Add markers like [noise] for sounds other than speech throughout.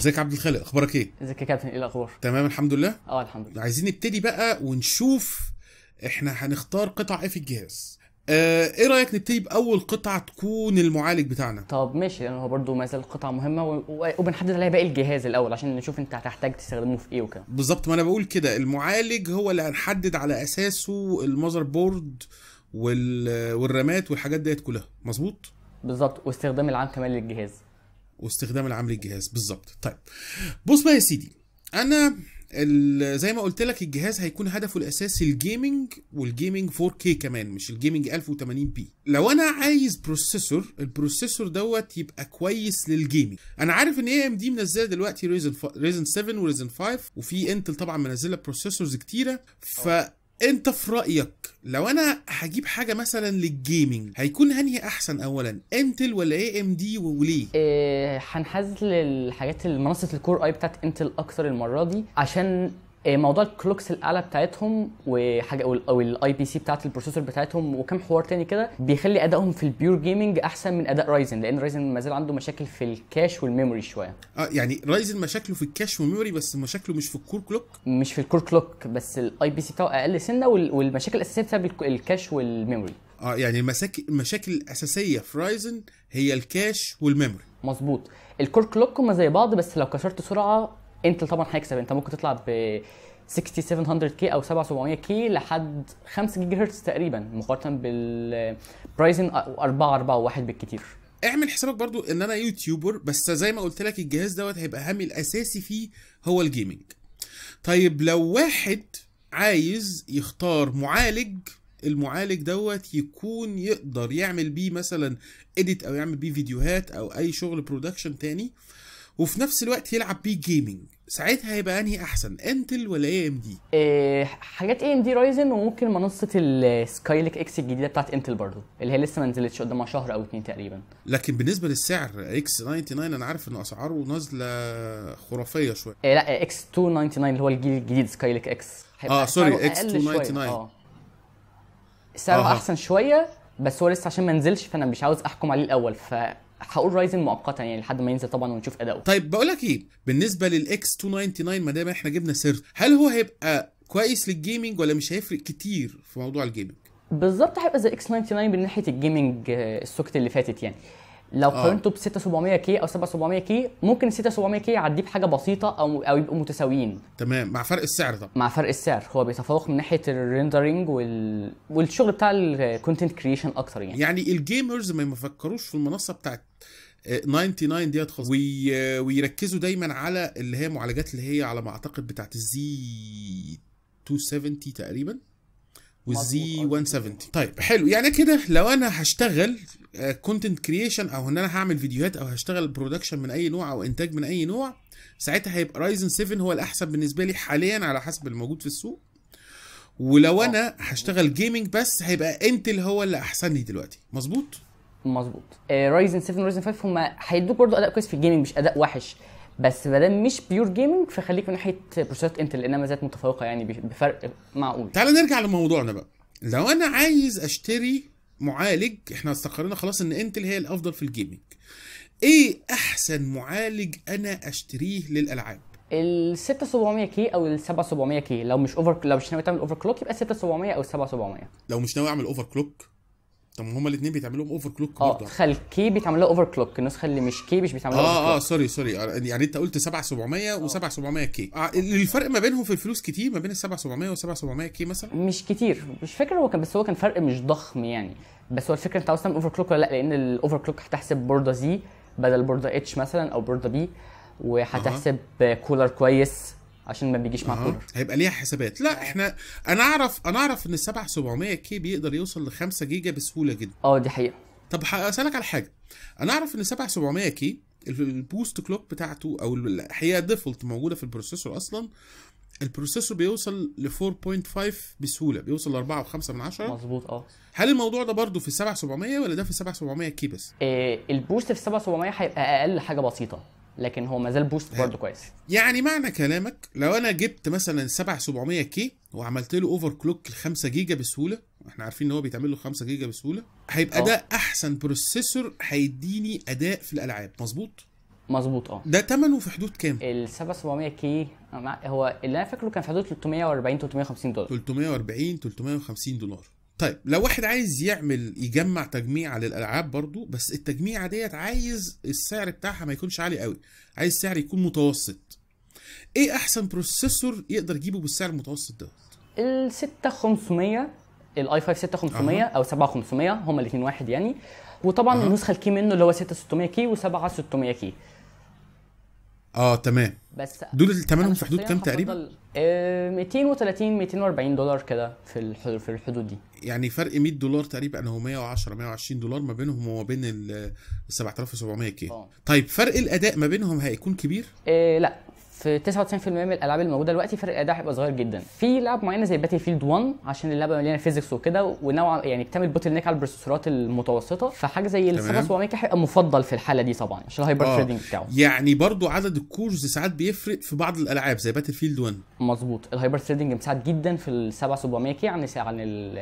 ازيك يا عبد الخالق اخبارك ايه ازيك يا كابتن ايه الاخبار تمام الحمد لله اه الحمد لله عايزين نبتدي بقى ونشوف احنا هنختار قطع ايه في الجهاز آه، ايه رايك نبتدي باول قطعه تكون المعالج بتاعنا طب ماشي لان هو برده ما زال قطعه مهمه و... و... وبنحدد عليها باقي الجهاز الاول عشان نشوف انت هتحتاج تستخدمه في ايه وكده بالظبط ما انا بقول كده المعالج هو اللي هنحدد على اساسه المذر بورد وال... والرامات والحاجات ديت كلها مظبوط بالظبط واستخدام العام كمان للجهاز واستخدام العام الجهاز بالظبط طيب بص بقى يا سيدي انا زي ما قلت لك الجهاز هيكون هدفه الاساسي الجيمنج والجيمنج 4K كمان مش الجيمنج 1080 بي لو انا عايز بروسيسور البروسيسور دوت يبقى كويس للجيمنج انا عارف ان اي ام دي منزله دلوقتي ريزن ف... ريزن 7 وريزن 5 وفي انتل طبعا منزله بروسيسورز كتيره ف انت في رايك لو انا هجيب حاجه مثلا للجيمنج هيكون انهي احسن اولا انتل ولا اي ام دي وليه آه، هنحاز إيه للحاجات المنصه الكور اي بتاعت انتل اكتر المره دي عشان آه، موضوع الكلوكس الاعلى بتاعتهم وحاجه او الاي بي سي بتاعت البروسيسور بتاعتهم وكام حوار تاني كده بيخلي ادائهم في البيور جيمنج احسن من اداء رايزن لان رايزن ما زال عنده مشاكل في الكاش والميموري شويه اه يعني رايزن مشاكله في الكاش والميموري بس مشاكله مش في الكور كلوك مش في الكور كلوك بس الاي بي سي بتاعه اقل سنه والمشاكل الاساسيه بسبب الكاش والميموري اه يعني المشاكل الاساسيه في رايزن هي الكاش والميموري مظبوط الكور كلوك هما زي بعض بس لو كسرت سرعه انتل طبعا هيكسب انت ممكن تطلع ب 6700 كي او 7700 كي لحد 5 جيجا هرتز تقريبا مقارنه بالبرايزن 4 4 1 بالكتير اعمل حسابك برضو ان انا يوتيوبر بس زي ما قلت لك الجهاز دوت هيبقى همي الاساسي فيه هو الجيمنج طيب لو واحد عايز يختار معالج المعالج دوت يكون يقدر يعمل بيه مثلا اديت او يعمل بيه فيديوهات او اي شغل برودكشن تاني آه وفي نفس الوقت يلعب بيه جيمنج ساعتها هيبقى انهي احسن انتل ولا اي ام دي إيه حاجات اي ام دي رايزن وممكن منصه السكايليك اكس الجديده بتاعت انتل برضو اللي هي لسه ما نزلتش قدامها شهر او اتنين تقريبا لكن بالنسبه للسعر اكس 99 انا عارف ان اسعاره نازله خرافيه شويه إيه لا اكس 299 اللي هو الجيل الجديد سكايليك اكس اه سوري اكس 299 اه سعره آه. احسن شويه بس هو لسه عشان ما نزلش فانا مش عاوز احكم عليه الاول ف هقول رايزن مؤقتا يعني لحد ما ينزل طبعا ونشوف اداؤه طيب بقول لك ايه بالنسبه للاكس 299 ما دام احنا جبنا سيرف هل هو هيبقى كويس للجيمنج ولا مش هيفرق كتير في موضوع الجيمنج بالظبط هيبقى زي اكس 99 من ناحيه الجيمنج آه، السوكت اللي فاتت يعني لو آه. قارنته ب 6700 كي او 7700 كي ممكن 6700 كي يعديه بحاجه بسيطه او او يبقوا متساويين تمام مع فرق السعر طبعا مع فرق السعر هو بيتفوق من ناحيه الريندرنج وال... والشغل بتاع الكونتنت كريشن اكتر يعني يعني الجيمرز ما يفكروش في المنصه بتاعت 99 آه، ديت خالص وي... ويركزوا دايما على اللي هي معالجات اللي هي على ما اعتقد بتاعت الزي 270 تقريبا والزي 170 آه، طيب حلو يعني كده لو انا هشتغل كونتنت آه، كرييشن او ان انا هعمل فيديوهات او هشتغل برودكشن من اي نوع او انتاج من اي نوع ساعتها هيبقى رايزن 7 هو الاحسن بالنسبه لي حاليا على حسب الموجود في السوق ولو انا هشتغل جيمنج بس هيبقى انتل هو اللي احسن لي دلوقتي مظبوط مظبوط رايزن 7 ورايزن 5 هم هيدوك برضه اداء كويس في الجيمنج مش اداء وحش بس ما دام مش بيور جيمنج فخليك من ناحيه بروسيسورات انتل لانها ما زالت متفوقه يعني بفرق معقول تعال نرجع لموضوعنا بقى لو انا عايز اشتري معالج احنا استقرينا خلاص ان انتل هي الافضل في الجيمنج ايه احسن معالج انا اشتريه للالعاب ال 6700 كي او ال 7700 كي لو مش اوفر لو مش ناوي تعمل اوفر كلوك يبقى 6700 او 7700 لو مش ناوي اعمل اوفر كلوك طب هما الاثنين بيتعملوا لهم اوفر كلوك اه الكي بيتعمل لها اوفر كلوك النسخه اللي مش كي مش بيتعمل لها اه اه سوري سوري آه، يعني انت قلت 7700 و7700 كي الفرق ما بينهم في الفلوس كتير ما بين ال 7700 و 7700 كي مثلا مش كتير مش فاكر هو كان بس هو كان فرق مش ضخم يعني بس هو الفكره انت عاوز تعمل اوفر كلوك ولا لا لان الاوفر كلوك هتحسب بورده زي بدل بورده اتش مثلا او بورده بي وهتحسب آه. كولر كويس عشان ما بيجيش مع كولر هيبقى ليها حسابات لا احنا انا اعرف انا اعرف ان ال 7700 كي بيقدر يوصل ل 5 جيجا بسهوله جدا اه دي حقيقه طب هسالك على حاجه انا اعرف ان 7700 كي البوست كلوك بتاعته او هي ديفولت موجوده في البروسيسور اصلا البروسيسور بيوصل ل 4.5 بسهوله بيوصل ل 4.5 من 10 مظبوط اه هل الموضوع ده برضه في 7700 ولا ده في 7700 كي بس؟ إيه البوست في 7700 هيبقى اقل حاجه بسيطه لكن هو مازال بوست برضه كويس يعني معنى كلامك لو انا جبت مثلا 7700 كي وعملت له اوفر كلوك ل 5 جيجا بسهوله احنا عارفين ان هو بيتعمل له 5 جيجا بسهوله هيبقى أوه. ده احسن بروسيسور هيديني اداء في الالعاب مظبوط مظبوط اه ده ثمنه في حدود كام ال 7700 كي هو اللي انا فاكره كان في حدود 340 350 دولار 340 350 دولار طيب لو واحد عايز يعمل يجمع تجميع للالعاب برضو بس التجميعه ديت عايز السعر بتاعها ما يكونش عالي قوي عايز سعر يكون متوسط ايه احسن بروسيسور يقدر يجيبه بالسعر المتوسط ده ال 6500 الاي 5 6500 أه. او 7500 هما الاثنين واحد يعني وطبعا أه. النسخه الكي منه اللي هو 6600 كي و7 600 كي اه تمام بس دول تمنهم في حدود كام تقريبا؟ 230 240 آه، دولار كده في في الحدود دي يعني فرق 100 دولار تقريبا او 110 120 دولار ما بينهم وما بين ال 7700 كي آه. طيب فرق الاداء ما بينهم هيكون كبير؟ إيه لا في 99% من الالعاب الموجوده دلوقتي فرق الاداء هيبقى صغير جدا في لعب معينه زي باتل فيلد 1 عشان اللعبه مليانه فيزكس وكده ونوع يعني بتعمل بوتل نيك على البروسيسورات المتوسطه فحاجه زي ال 700 هيبقى مفضل في الحاله دي طبعا عشان آه. الهايبر ثريدنج بتاعه يعني برضو عدد الكورز ساعات بيفرق في بعض الالعاب زي باتل فيلد 1 مظبوط الهايبر ثريدنج مساعد جدا في ال 7700 كي عن عن ال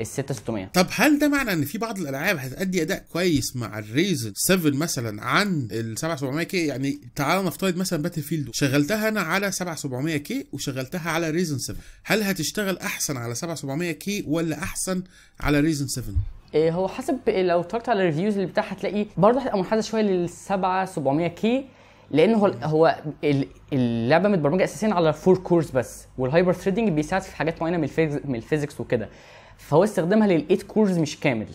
ال 6600 طب هل ده معنى ان في بعض الالعاب هتأدي اداء كويس مع الريزن 7 مثلا عن ال 7700 كي يعني تعال نفترض مثلا باتل فيلد شغلتها انا على 7700 كي وشغلتها على ريزن 7 هل هتشتغل احسن على 7700 كي ولا احسن على ريزن 7 إيه، هو حسب لو اتفرجت على الريفيوز اللي بتاعها هتلاقي برضه هتبقى منحازه شويه لل 7700 كي لان هو هو اللعبه متبرمجه اساسيا على فور كورس بس والهايبر ثريدنج بيساعد في حاجات معينه من الفيزكس وكده فهو استخدامها للايت كورز مش كامل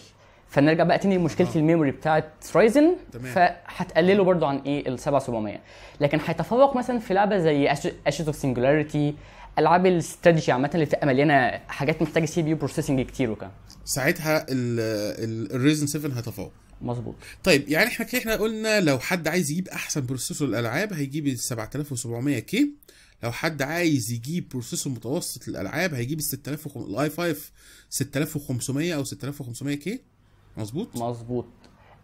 فنرجع بقى تاني لمشكله آه. الميموري بتاعت رايزن فهتقلله برضو عن ايه ال 7700 لكن هيتفوق مثلا في لعبه زي اشز اوف سنجولاريتي العاب الاستراتيجي عامه اللي بتبقى مليانه حاجات محتاجه سي بي يو بروسيسنج كتير وكده ساعتها الريزن 7 هيتفوق مظبوط طيب يعني احنا احنا قلنا لو حد عايز يجيب احسن بروسيسور الالعاب هيجيب ال 7700 كي لو حد عايز يجيب بروسيسور متوسط للالعاب هيجيب ال 6000 الاي 5 6500 او 6500 كي مظبوط مظبوط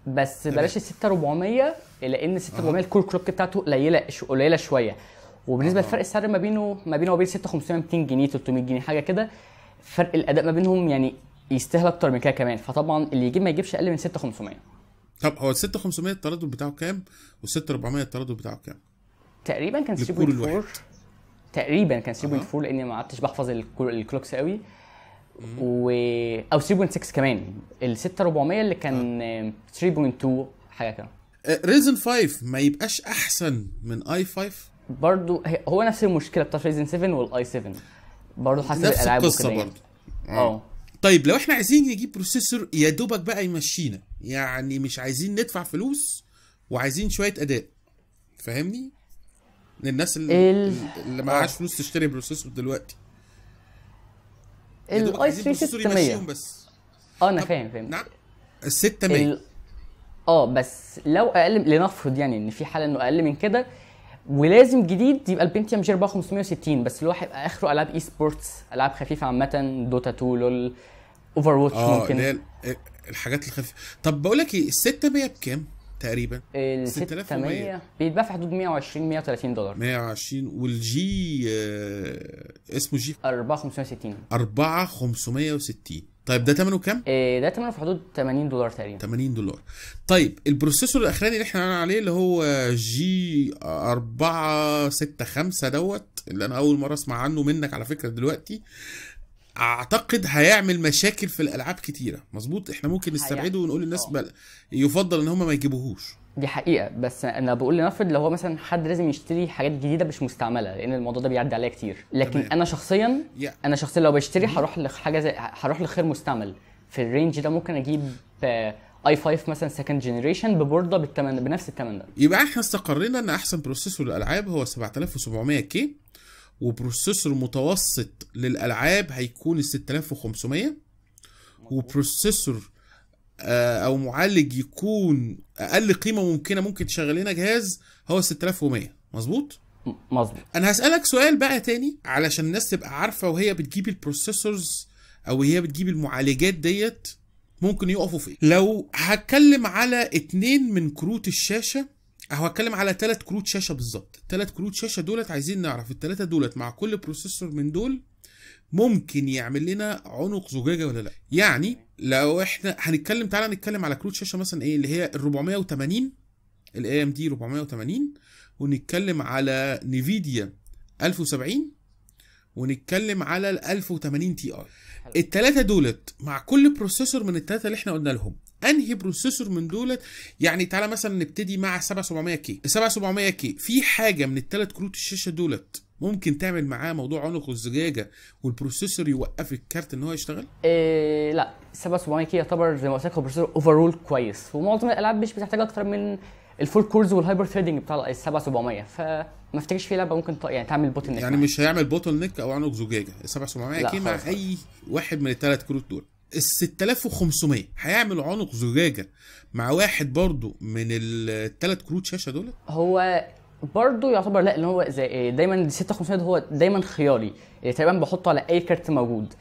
بس بلاش ال 6400 لان 6400 الكور كلوك بتاعته قليله قليله شويه وبالنسبه لفرق السعر ما بينه ما بينه وبين 6500 200 جنيه 300 جنيه حاجه كده فرق الاداء ما بينهم يعني يستاهل اكتر من كده كمان فطبعا اللي يجيب ما يجيبش اقل من 6500 طب هو ال 6500 التردد بتاعه كام وال 6400 التردد بتاعه كام؟ تقريبا كان 3.4 تقريبا كان 3.4 لاني ما عدتش بحفظ الكلوكس قوي و او 3.6 كمان ال 6400 اللي كان 3.2 حاجه كده ريزن آه، 5 ما يبقاش احسن من اي 5 برضو هو نفس المشكله بتاعت ريزن 7 والاي 7 برضه حسب نفس الالعاب القصه برضه آه. اه طيب لو احنا عايزين نجيب بروسيسور يا دوبك بقى يمشينا يعني مش عايزين ندفع فلوس وعايزين شويه اداء فاهمني للناس اللي, ال... اللي معهاش فلوس تشتري بروسيسور دلوقتي الاي 3 600 بس اه انا فاهم فاهم نعم ال 600 ال... اه بس لو اقل لنفرض يعني ان في حاله انه اقل من كده ولازم جديد يبقى البنتيوم جي 560 بس اللي هو هيبقى اخره العاب اي سبورتس العاب خفيفه عامه دوتا 2 لول اوفر آه، واتش ممكن اه الحاجات الخفيفه طب بقول لك ايه ال 600 بكام؟ تقريبا ال 6100 بيتباع في حدود 120 130 دولار 120 والجي آه اسمه جي 4560 4560 طيب ده ثمنه كام؟ آه، ده ثمنه في حدود 80 دولار تقريبا 80 دولار طيب البروسيسور الاخراني اللي احنا قلنا عليه اللي هو جي 465 دوت اللي انا اول مره اسمع عنه منك على فكره دلوقتي اعتقد هيعمل مشاكل في الالعاب كتيره مظبوط احنا ممكن نستبعده ونقول للناس آه. يفضل ان هم ما يجيبوهوش دي حقيقه بس انا بقول لنفرض لو هو مثلا حد لازم يشتري حاجات جديده مش مستعمله لان الموضوع ده بيعدي عليا كتير لكن تمام. انا شخصيا yeah. انا شخصيا لو بشتري هروح لحاجه زي هروح لخير مستعمل في الرينج ده ممكن اجيب اي آه، 5 مثلا سكند جنريشن ببورده بالثمن بنفس الثمن ده يبقى احنا استقرينا ان احسن بروسيسور للالعاب هو 7700 كي وبروسيسور متوسط للالعاب هيكون ال 6500 وبروسيسور آه، او معالج يكون اقل قيمه ممكنه ممكن تشغل لنا جهاز هو 6100 مظبوط مظبوط انا هسالك سؤال بقى تاني علشان الناس تبقى عارفه وهي بتجيب البروسيسورز او هي بتجيب المعالجات ديت ممكن يقفوا فين لو هتكلم على اتنين من كروت الشاشه هو اتكلم على ثلاث كروت شاشه بالظبط الثلاث كروت شاشه دولت عايزين نعرف الثلاثه دولت مع كل بروسيسور من دول ممكن يعمل لنا عنق زجاجه ولا لا يعني لو احنا هنتكلم تعالى نتكلم على كروت شاشه مثلا ايه اللي هي ال 480 الاي ام دي 480 ونتكلم على نيفيديا 1070 ونتكلم على ال 1080 تي اي التلاتة دولت مع كل بروسيسور من التلاتة اللي احنا قلنا لهم انهي بروسيسور من دولت يعني تعالى مثلا نبتدي مع 7700 كي 7700 كي في حاجه من الثلاث كروت الشاشه دولت ممكن تعمل معاه موضوع عنق الزجاجه والبروسيسور يوقف الكارت ان هو يشتغل؟ إيه لا 7700 كي يعتبر زي ما قلت لك هو بروسيسور اوفرول كويس ومعظم الالعاب مش بتحتاج اكتر من الفول كورز والهايبر ثريدنج بتاع ال 7700 ف ما افتكرش في لعبه ممكن ط... يعني تعمل بوتل نيك يعني, يعني مش هيعمل بوتل نيك او عنق زجاجه ال 7700 اكيد مع اي واحد من الثلاث كروت دول ال 6500 هيعمل عنق زجاجه مع واحد برضو من الثلاث كروت شاشه دول هو برضه يعتبر لا اللي هو زي إيه، دايما 6500 هو دايما خياري إيه، تقريبا بحطه على اي كارت موجود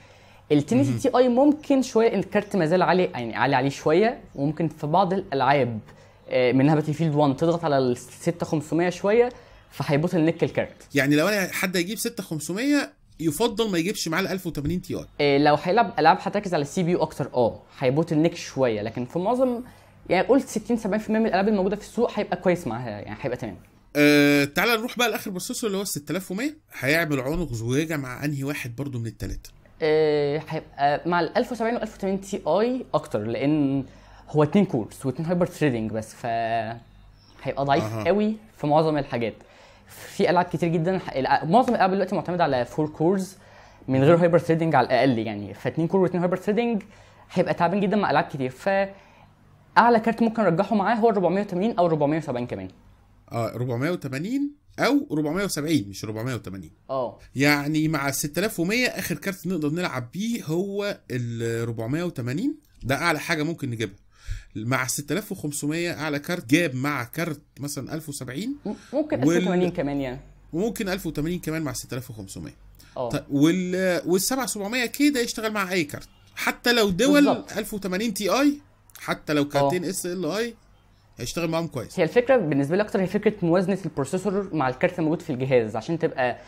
التنس تي اي ممكن شويه ان الكارت ما زال عالي يعني عالي عليه شويه وممكن في بعض الالعاب إيه، منها باتل فيلد 1 تضغط على ال 6500 شويه فهيبوت النك الكارت يعني لو انا حد هيجيب 6500 يفضل ما يجيبش معاه ال 1080 تي اي إيه لو هيلعب العاب هتركز على السي بي يو اكتر اه هيبوت النك شويه لكن في معظم يعني قلت 60 70% من الالعاب الموجوده في السوق هيبقى كويس معاها يعني هيبقى تمام أه تعالى نروح بقى لاخر بروسيسور اللي هو 6100 هيعمل عنق زجاجه مع انهي واحد برضو من الثلاثه أه هيبقى مع ال 1070 و 1080 تي اي اكتر لان هو اتنين كورس واتنين هايبر ثريدنج بس ف هيبقى ضعيف أه. قوي في معظم الحاجات في العاب كتير جدا معظم الالعاب دلوقتي معتمده على فور كورز من غير هايبر ثريدنج على الاقل يعني فاتنين كور واتنين هايبر ثريدنج هيبقى تعبان جدا مع العاب كتير ف اعلى كارت ممكن ارجحه معاه هو 480 او 470 كمان اه 480 او 470 مش 480 اه يعني مع 6100 اخر كارت نقدر نلعب بيه هو ال 480 ده اعلى حاجه ممكن نجيبها مع 6500 اعلى كارت جاب مع كارت مثلا 1070 ممكن 1080 وال... كمان يعني وممكن 1080 كمان مع 6500 اه طيب، وال وال 7700 كي ده يشتغل مع اي كارت حتى لو دول بالزبط. 1080 تي اي حتى لو كارتين آه. اس ال اي هيشتغل معاهم كويس هي الفكره بالنسبه لي اكتر هي فكره موازنه البروسيسور مع الكارت الموجود في الجهاز عشان تبقى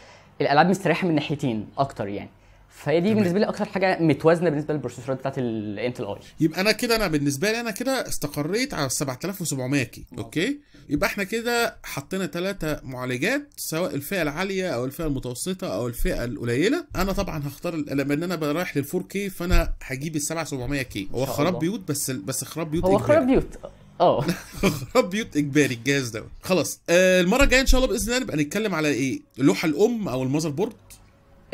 الالعاب مستريحه من ناحيتين اكتر يعني فهي دي بالنسبه لي اكتر حاجه متوازنه بالنسبه للبروسيسورات بتاعت الانتل اي يبقى انا كده انا بالنسبه لي انا كده استقريت على 7700 كي اوكي يبقى احنا كده حطينا ثلاثه معالجات سواء الفئه العاليه او الفئه المتوسطه او الفئه القليله انا طبعا هختار لما ان انا رايح لل 4 كي فانا هجيب ال 7700 كي هو خراب بيوت بس بس خراب بيوت هو خراب بيوت اه [laughs] خراب بيوت اجباري الجهاز ده خلاص آه المره الجايه ان شاء الله باذن الله نبقى نتكلم على ايه اللوحه الام او المذر بورد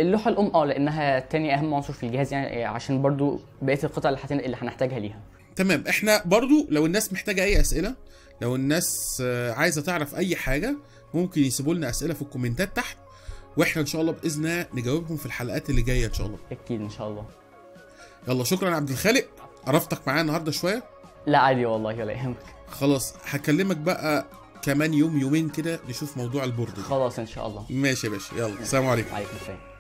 اللوحه الام اه لانها تاني اهم عنصر في الجهاز يعني إيه، عشان برضو بقيه القطع اللي هتنقل اللي هنحتاجها ليها تمام احنا برضو لو الناس محتاجه اي اسئله لو الناس آه، عايزه تعرف اي حاجه ممكن يسيبوا لنا اسئله في الكومنتات تحت واحنا ان شاء الله باذن الله نجاوبهم في الحلقات اللي جايه ان شاء الله اكيد ان شاء الله يلا شكرا يا عبد الخالق عرفتك معايا النهارده شويه لا عادي والله ولا يهمك خلاص هكلمك بقى كمان يوم يومين كده نشوف موضوع البورد خلاص ان شاء الله ماشي يا باشا يلا السلام عليكم وعليكم السلام